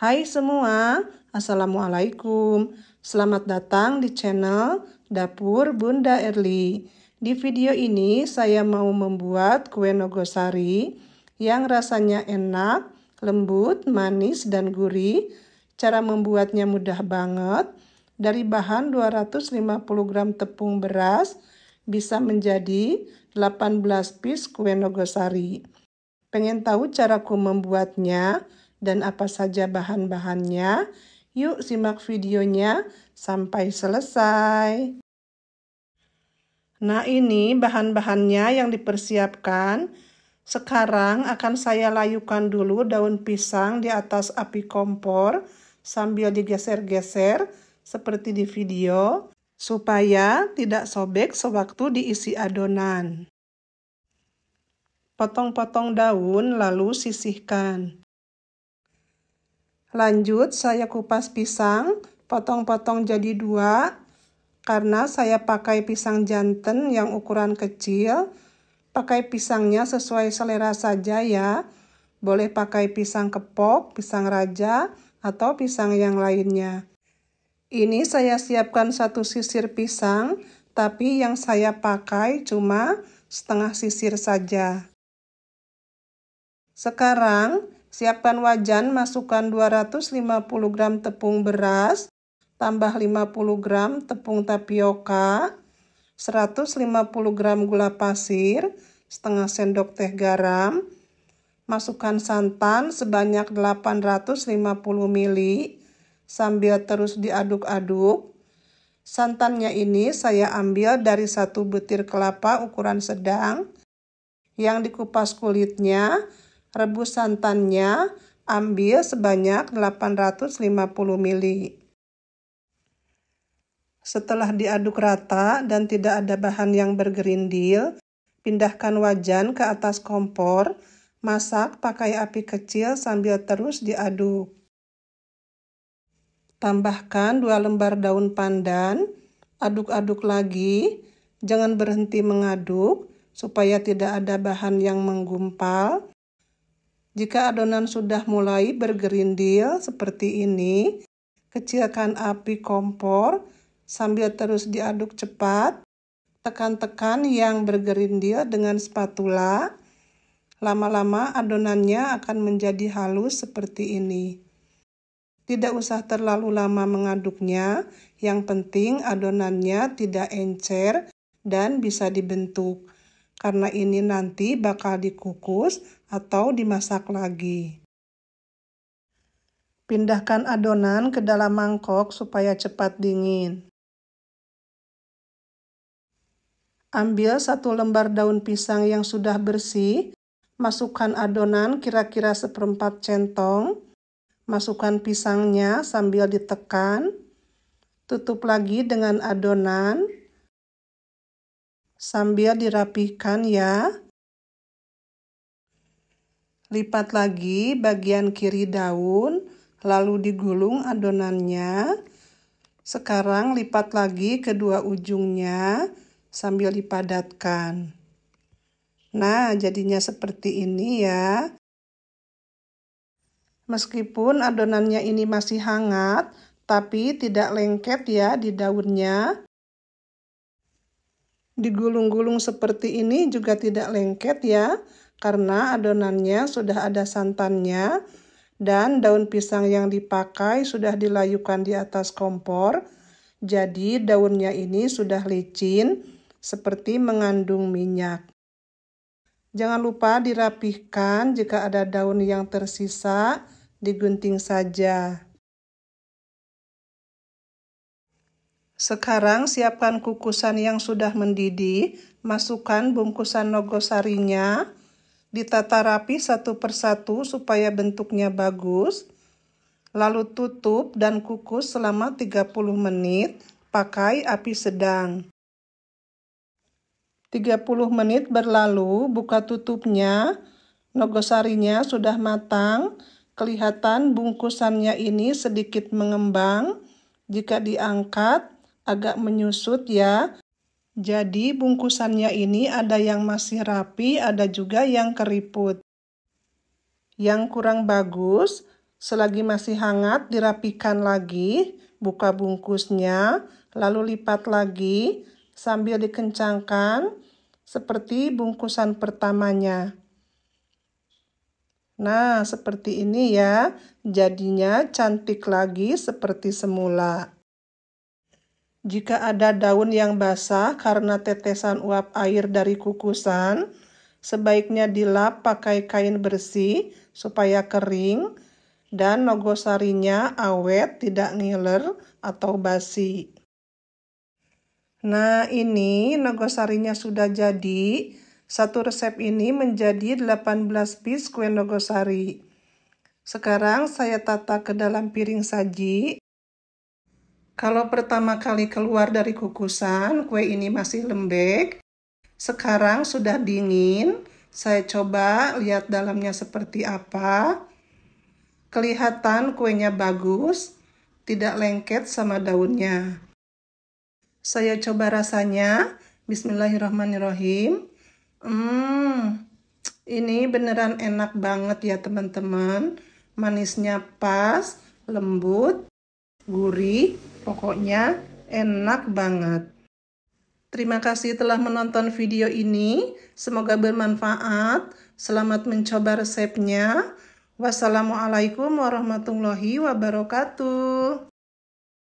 Hai semua, Assalamualaikum. Selamat datang di channel Dapur Bunda Erli. Di video ini saya mau membuat kue nogosari yang rasanya enak, lembut, manis, dan gurih. Cara membuatnya mudah banget. Dari bahan 250 gram tepung beras bisa menjadi 18 piece kue nogosari. Pengen tahu caraku membuatnya? dan apa saja bahan-bahannya? Yuk simak videonya sampai selesai. Nah ini bahan-bahannya yang dipersiapkan. Sekarang akan saya layukan dulu daun pisang di atas api kompor sambil digeser-geser seperti di video supaya tidak sobek sewaktu diisi adonan. Potong-potong daun lalu sisihkan. Lanjut, saya kupas pisang, potong-potong jadi dua, karena saya pakai pisang jantan yang ukuran kecil. Pakai pisangnya sesuai selera saja ya. Boleh pakai pisang kepok, pisang raja, atau pisang yang lainnya. Ini saya siapkan satu sisir pisang, tapi yang saya pakai cuma setengah sisir saja. Sekarang, Siapkan wajan, masukkan 250 gram tepung beras, tambah 50 gram tepung tapioka, 150 gram gula pasir, setengah sendok teh garam, masukkan santan sebanyak 850 ml sambil terus diaduk-aduk. Santannya ini saya ambil dari satu butir kelapa ukuran sedang yang dikupas kulitnya Rebus santannya, ambil sebanyak 850 ml. Setelah diaduk rata dan tidak ada bahan yang bergerindil, pindahkan wajan ke atas kompor, masak pakai api kecil sambil terus diaduk. Tambahkan 2 lembar daun pandan, aduk-aduk lagi, jangan berhenti mengaduk supaya tidak ada bahan yang menggumpal jika adonan sudah mulai bergerindil seperti ini, kecilkan api kompor sambil terus diaduk cepat. Tekan-tekan yang bergerindil dengan spatula. Lama-lama adonannya akan menjadi halus seperti ini. Tidak usah terlalu lama mengaduknya, yang penting adonannya tidak encer dan bisa dibentuk karena ini nanti bakal dikukus atau dimasak lagi. Pindahkan adonan ke dalam mangkok supaya cepat dingin. Ambil satu lembar daun pisang yang sudah bersih, masukkan adonan kira-kira seperempat centong, masukkan pisangnya sambil ditekan, tutup lagi dengan adonan, sambil dirapihkan ya. Lipat lagi bagian kiri daun, lalu digulung adonannya. Sekarang lipat lagi kedua ujungnya sambil dipadatkan. Nah, jadinya seperti ini ya. Meskipun adonannya ini masih hangat, tapi tidak lengket ya di daunnya digulung-gulung seperti ini juga tidak lengket ya, karena adonannya sudah ada santannya dan daun pisang yang dipakai sudah dilayukan di atas kompor. Jadi daunnya ini sudah licin seperti mengandung minyak. Jangan lupa dirapihkan jika ada daun yang tersisa, digunting saja. Sekarang siapkan kukusan yang sudah mendidih, masukkan bungkusan nogosarinya, ditata rapi satu persatu supaya bentuknya bagus, lalu tutup dan kukus selama 30 menit, pakai api sedang. 30 menit berlalu, buka tutupnya, nogosarinya sudah matang, kelihatan bungkusannya ini sedikit mengembang, jika diangkat, agak menyusut ya. Jadi bungkusannya ini ada yang masih rapi, ada juga yang keriput. Yang kurang bagus, selagi masih hangat dirapikan lagi, buka bungkusnya, lalu lipat lagi sambil dikencangkan seperti bungkusan pertamanya. Nah, seperti ini ya. Jadinya cantik lagi seperti semula. Jika ada daun yang basah karena tetesan uap air dari kukusan, sebaiknya dilap pakai kain bersih supaya kering dan nogosarinya awet tidak ngiler atau basi. Nah ini nogosarinya sudah jadi. Satu resep ini menjadi 18 piece kue nogosari. Sekarang saya tata ke dalam piring saji. Kalau pertama kali keluar dari kukusan, kue ini masih lembek. Sekarang sudah dingin. Saya coba lihat dalamnya seperti apa. Kelihatan kuenya bagus, tidak lengket sama daunnya. Saya coba rasanya. Bismillahirrahmanirrahim. Hmm, ini beneran enak banget ya teman-teman. Manisnya pas, lembut, gurih, Pokoknya enak banget. Terima kasih telah menonton video ini. Semoga bermanfaat. Selamat mencoba resepnya. Wassalamualaikum warahmatullahi wabarakatuh.